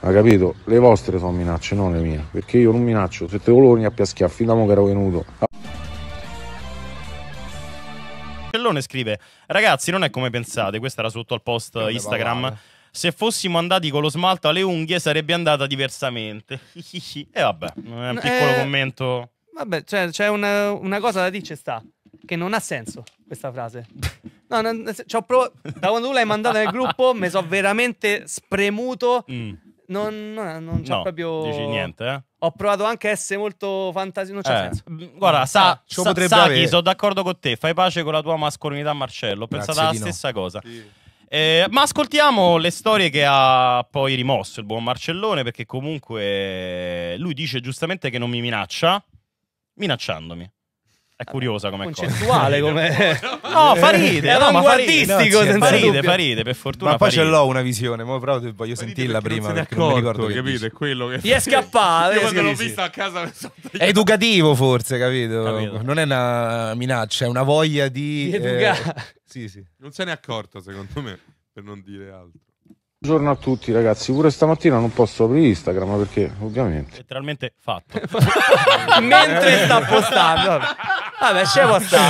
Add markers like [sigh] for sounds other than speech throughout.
Ha capito? Le vostre sono minacce, non le mie. Perché io non minaccio, sette te a piaschiare, fin da mo' che ero venuto. Cellone scrive: Ragazzi, non è come pensate. Questa era sotto al post non Instagram. Eh. Se fossimo andati con lo smalto alle unghie sarebbe andata diversamente. [laughs] e vabbè, è un eh, piccolo eh, commento. Vabbè, cioè, c'è una, una cosa da dire, sta. Che non ha senso questa frase. [laughs] No, non, prov- da quando tu l'hai mandata nel gruppo mi sono veramente spremuto. Mm non, non, non c'è no, proprio. Dici niente, eh? Ho provato anche a essere molto fantasia. Non c'è eh. senso. Mm, guarda, mm. sa, eh, Ci sa, Saki, sono d'accordo con te. Fai pace con la tua mascolinità, Marcello. Ho pensato alla no. stessa cosa. Sì. Eh, ma ascoltiamo le storie che ha poi rimosso il buon Marcellone, perché comunque lui dice giustamente che non mi minaccia, minacciandomi. È curiosa come concettuale cosa. come [laughs] No, fa no, ma fa no, senza fa per fortuna Ma poi ce l'ho una visione, mo però voglio fa sentirla perché prima non perché non mi ricordo capito, che capito, quello che Ti [laughs] è scappato. Io eh, quando sì, l'ho sì. visto a casa È educativo forse, capito? capito? Non è una minaccia, è una voglia di, di eh... Sì, sì. Non se ne è accorto secondo me, per non dire altro. Buongiorno a tutti ragazzi, pure stamattina non posso aprire Instagram perché ovviamente... Letteralmente fatto. [laughs] Mentre sta postando. Vabbè, scemo sta. [laughs]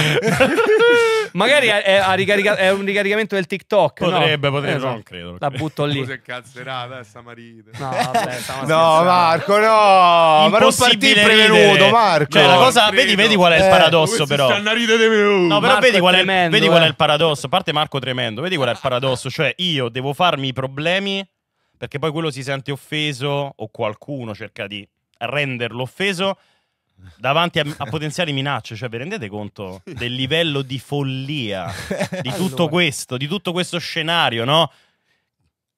Magari è, è, è, un ricaricamento del TikTok. Potrebbe, no? potrebbe, eh, non credo. La butto lì. Scusa, cazzerata, eh, sta marito. No, vabbè, no Marco, no. Ma non partì prevenuto, Marco. Cioè, la cosa, vedi, vedi, qual è il eh. paradosso, eh, però. No, però Marco vedi, qual è, tremendo, vedi qual è eh. il paradosso. A parte Marco tremendo, vedi qual è il paradosso. Cioè, io devo farmi i problemi perché poi quello si sente offeso o qualcuno cerca di renderlo offeso davanti a, a, potenziali minacce. Cioè, vi rendete conto del livello di follia di tutto allora. questo, di tutto questo scenario, no?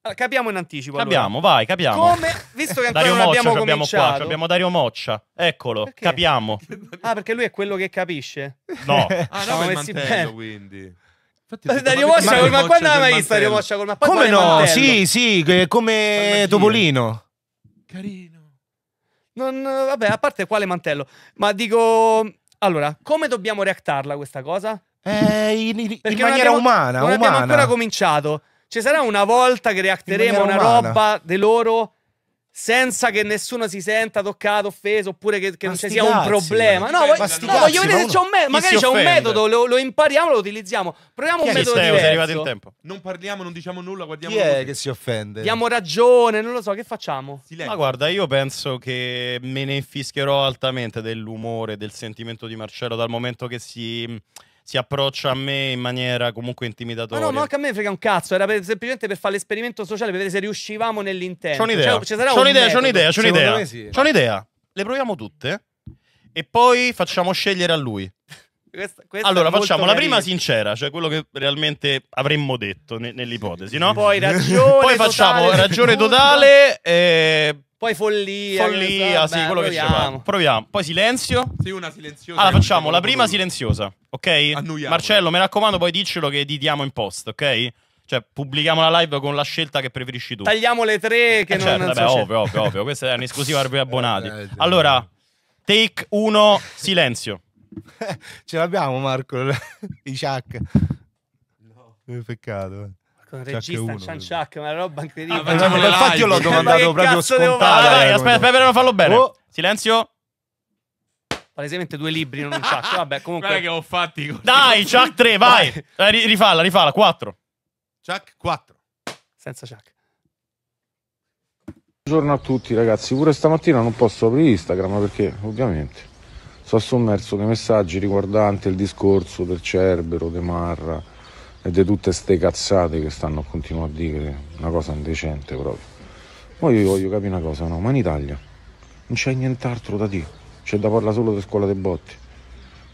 Allora, capiamo in anticipo. Capiamo, allora. vai, capiamo. Come, visto che ancora Dario non Moccia abbiamo abbiamo qua, abbiamo Dario Moccia. Eccolo, perché? capiamo. Ah, perché lui è quello che capisce? No. [laughs] ah, no, no il mantello, quindi. Infatti, Dario Moccia, col ma quando l'aveva visto Dario Moscia col ma Come no? Sì, sì, come Topolino. Carino. Non, vabbè, a parte quale mantello. Ma dico, allora, come dobbiamo reactarla questa cosa? Eh, in, in, in maniera abbiamo, umana. Non umana. abbiamo ancora cominciato. Ci sarà una volta che reacteremo una umana. roba di loro senza che nessuno si senta toccato, offeso, oppure che, che non ci sia un problema. No, ma, ma no, voglio vedere cioè, se c'è un metodo. Magari c'è un metodo, lo, lo, impariamo, lo utilizziamo. Proviamo un metodo sei, diverso. È arrivato il tempo. Non parliamo, non diciamo nulla, guardiamo. Chi è che si offende? Diamo ragione, non lo so, che facciamo? Silenzio. Ma guarda, io penso che me ne infischierò altamente dell'umore, del sentimento di Marcello dal momento che si si approccia a me in maniera comunque ah, intimidatoria. Ma no, ma anche a me frega un cazzo. Era per, semplicemente per fare l'esperimento sociale, per vedere se riuscivamo nell'intento. C'ho un'idea, cioè, c'ho, un un'idea c'ho un'idea, c'ho un'idea. sì. C'ho un'idea. Le proviamo tutte e poi facciamo scegliere a lui. [laughs] Questa, questa allora facciamo la prima sincera, cioè quello che realmente avremmo detto ne, nell'ipotesi, no? Poi [laughs] ragione Poi facciamo ragione totale e... Poi follia. Follia, so, sì, beh, quello proviamo. che ci proviamo. Poi silenzio. Sì, una silenziosa. Allora facciamo la prima silenziosa. Ok? Annuiamo. Marcello, eh. mi raccomando, poi diccelo che editiamo in post, ok? Cioè, pubblichiamo la live con la scelta che preferisci tu. Tagliamo le tre eh, che eh, non, certo, non vabbè, ovvio, ovvio, ovvio. Questa è un'esclusiva per gli abbonati. Eh, allora, take 1, silenzio. [laughs] Ce l'abbiamo, Marco. [laughs] I Chuck. No. Peccato. Con il regista Chuck Chuck, una roba incredibile. Ah, no, infatti, io l'ho domandato proprio spontaneo. Aspetta, aspetta, non farlo bene. Oh. Silenzio. Palesemente due libri in un ciak. [laughs] Vabbè, comunque. Guarda che ho fatti. Così. Dai, [laughs] ciak 3, vai. vai. Eh, rifalla, rifalla. 4. Ciak 4. Senza ciak. Buongiorno a tutti ragazzi, pure stamattina non posso aprire Instagram perché ovviamente sono sommerso dei messaggi riguardanti il discorso del Cerbero, De Marra e di tutte ste cazzate che stanno continuando a dire, una cosa indecente proprio. Poi io voglio capire una cosa, no, ma in Italia non c'è nient'altro da dire c'è da parlare solo di scuola dei botti.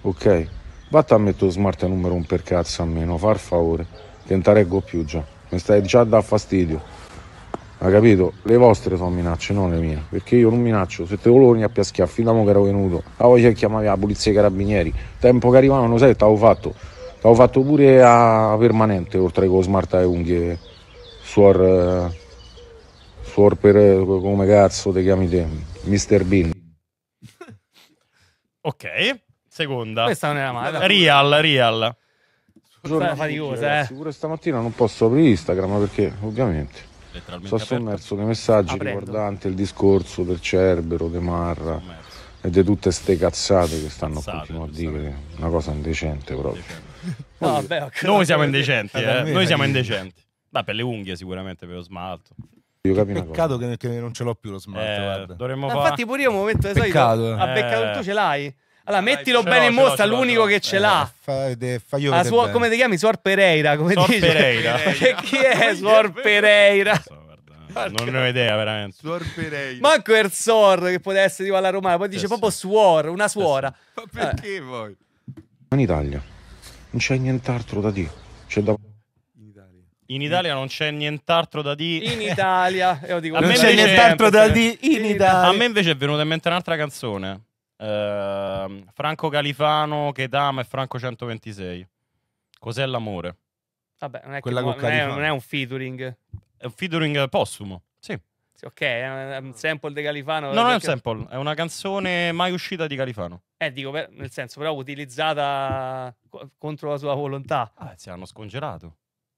Ok? Vatta a mettere lo smart numero un per cazzo a meno, far favore. Tentarego più già. Mi stai già da fastidio. Ha capito? Le vostre sono minacce, non le mie. Perché io non minaccio. Se te voloni a piaschiare, fin da mo che ero venuto. La voglia chiamavi la polizia e i carabinieri. Tempo che arrivavano, sai, t'avevo fatto. T'avevo fatto pure a permanente, oltre che con smart e unghie. Suor. Eh, suor per. Eh, come cazzo ti chiami te? Mr. Bean. Ok, seconda. Questa non era male. Real, real. Giorno faticosa, eh. Sicuro stamattina non posso aprire Instagram perché ovviamente sono sommerso dei messaggi Aprendo. riguardanti il discorso del Cerbero, De Marra e di tutte ste cazzate che stanno cazzate, continuando a dire una cosa indecente proprio. No, vabbè, noi siamo indecenti, eh. noi siamo indecenti. Beh, per le unghie sicuramente, per lo smalto. Peccato che, che, non ce l'ho più lo smart. Eh, dovremmo Infatti, pure io un momento Peccato. Ha beccato eh. tu ce l'hai. Allora, mettilo Dai, bene in mostra, l'unico che ce l'ha. Eh, fa, fa suo, come ti chiami? Suor Pereira. Come Suor dice? Pereira. [laughs] chi è Suor Pereira? non ne ho idea veramente. Suor Pereira. Manco il Sor che poteva essere tipo alla romana, poi dice sì, proprio Suor, una suora. Sì. Ma perché eh. voi? In Italia non c'è nient'altro da dire. C'è da in Italia non c'è nient'altro da dire. In Italia, [laughs] io dico, non c'è nient'altro da dire. In Italia. A me invece è venuta in mente un'altra canzone. Eh, Franco Califano, che dama e Franco 126. Cos'è l'amore? Vabbè, non è, Quella che, non, è, non è un featuring. È un featuring postumo. Sì. Sì, ok, è un sample di Califano. No, non è un sample, è una canzone mai uscita di Califano. Eh, dico, nel senso, però utilizzata contro la sua volontà. Ah, si hanno scongelato.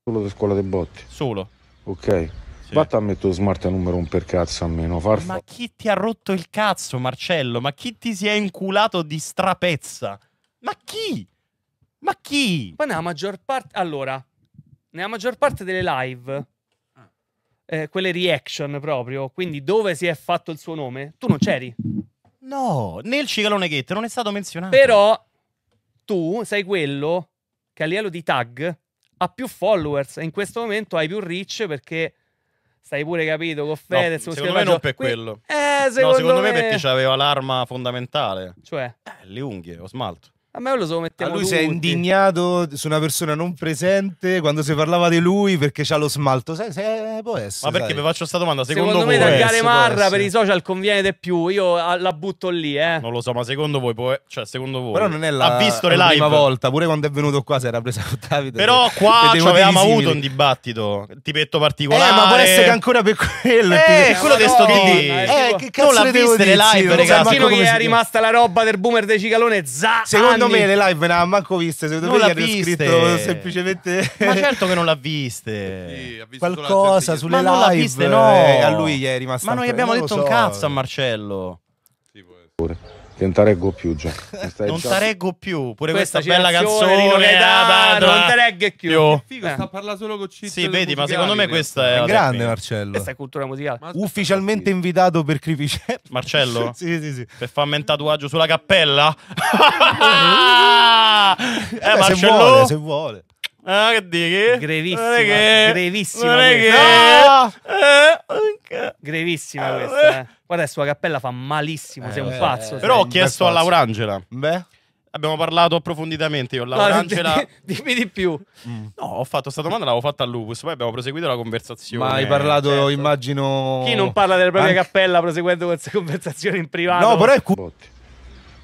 Solo di scuola dei botti? Solo. Ok. Sì. Vatta a mettere lo smart numero un per cazzo a meno. Farfa. Ma chi ti ha rotto il cazzo, Marcello? Ma chi ti si è inculato di strapezza? Ma chi? Ma chi? Ma nella maggior parte. Allora, nella maggior parte delle live, ah. eh, quelle reaction proprio, quindi dove si è fatto il suo nome, tu non c'eri. No, nel Cicalone ghetto non è stato menzionato. Però tu sei quello che a livello di tag ha più followers e in questo momento hai più reach perché stai pure capito con Fedez eh, no, secondo me non per Quindi, quello eh, secondo no secondo me, me perché c'aveva l'arma fondamentale cioè eh, le unghie lo smalto a me lo so mettiamo a ah, lui si è indignato su una persona non presente quando si parlava di lui perché c'ha lo smalto. Sai, se può essere. Ma perché vi faccio questa domanda? Secondo, secondo me taggare Marra per i social conviene di più. Io ah, la butto lì, eh. Non lo so, ma secondo voi può... cioè secondo voi Però non è la, ha visto le live. prima volta, pure quando è venuto qua si era presa [laughs] con Davide. Però qua ci avevamo avuto un dibattito, tipetto particolare. Eh, ma può essere che ancora per quello, eh, quello che sto no, Eh, che cazzo non l'ha visto le live, ragazzi. Immagino che è rimasta la roba del boomer dei Cicalone. Secondo me le live non ne ha manco viste. Secondo non me gli hanno scritto semplicemente. Ma [laughs] certo che non l'ha viste. Sì, Qualcosa sulle ma live. Non l'ha viste, no. Eh, a lui gli è rimasto. Ma noi abbiamo detto so. un cazzo a Marcello. Sì, pure. Non tareggo più già. non sareggo più. Pure questa, questa bella canzone reggae più. Figo, eh. sta a solo con Cizio. Sì, vedi, ma secondo me questa è. è grande, Marcello. Questa è cultura musicale. Ma Ufficialmente invitato per Cripicello. Marcello? [laughs] sì, sì, sì. Per farmi un tatuaggio sulla cappella? [laughs] eh, Beh, Marcello. Se vuole, se vuole. Ah, che dici? Grevissima, che... grevissima che... questa. Eh, grevissima questa. Eh. Guarda, la sua cappella fa malissimo, eh, sei un pazzo. Però ho chiesto a Laurangela. Beh. Abbiamo parlato approfonditamente io, no, Angela. Dimmi di più. Mm. No, ho fatto questa domanda, l'avevo fatta a Lupus, poi abbiamo proseguito la conversazione. Ma hai parlato, certo. immagino... Chi non parla della propria Anche... cappella proseguendo questa conversazione in privato? No, però è... Cu-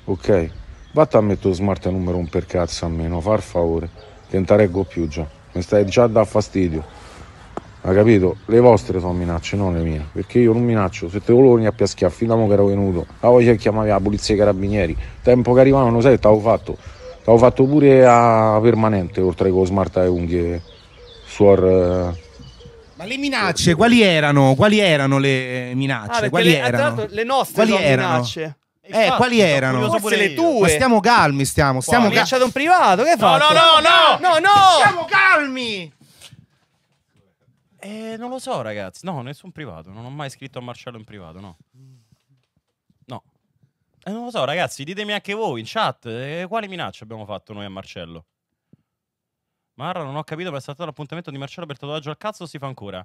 ok, vatta a mettere lo smart numero un per cazzo almeno, far favore. Tentare go più già. Mi stai già da fastidio. Ha capito? Le vostre sono minacce, non le mie. Perché io non minaccio. Se te voloni a piaschiare, finiamo che ero venuto. La ah, voglia che chiamavi la polizia e i carabinieri. Tempo che arrivavano, sai, t'avevo fatto. T'avevo fatto pure a permanente, oltre che con smart e unghie. Suor. Eh. Ma le minacce, quali erano? Quali erano le eh, minacce? Ah, quali le, erano? le nostre quali sono erano? minacce. Eh, Infatti, eh, quali erano? Forse le tue. Ma stiamo calmi, stiamo. Stiamo calmi. un privato, che fa? No, no, no, no, no, no. Stiamo calmi. Eh, non lo so, ragazzi. No, nessun privato. Non ho mai scritto a Marcello in privato, no. No. Eh, non lo so, ragazzi. Ditemi anche voi in chat eh, quali minacce abbiamo fatto noi a Marcello. Marra, non ho capito, Per saltare l'appuntamento di Marcello per tatuaggio al cazzo si fa ancora?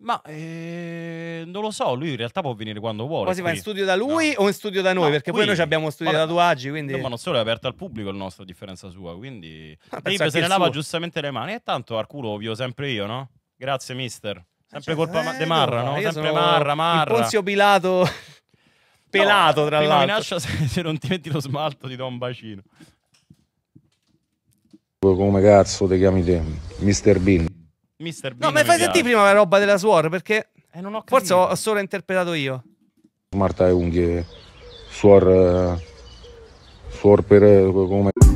Ma eh, non lo so, lui in realtà può venire quando vuole. Poi si va in studio da lui no. o in studio da noi? No, perché qui... poi noi abbiamo studio ma... da tatuaggi. Quindi... No, ma non solo è aperto al pubblico il nostro, a differenza sua. Quindi ah, [laughs] se ne lava giustamente le mani. E tanto al culo vi ho sempre io, no? Grazie, mister. Sempre cioè, colpa eh, De Marra, no? Sempre Marra, Marra. Ponzio Pilato [laughs] [laughs] pelato, no, tra l'altro. Mi lascia se, se non ti metti lo smalto ti do un bacino. Come cazzo ti chiami te? Mister Bean. Mister Bean. No, ma fai sentire prima la roba della suor perché eh, ho forse ho solo interpretato io. Marta e unghie. Suor. Eh, suor per eh, come.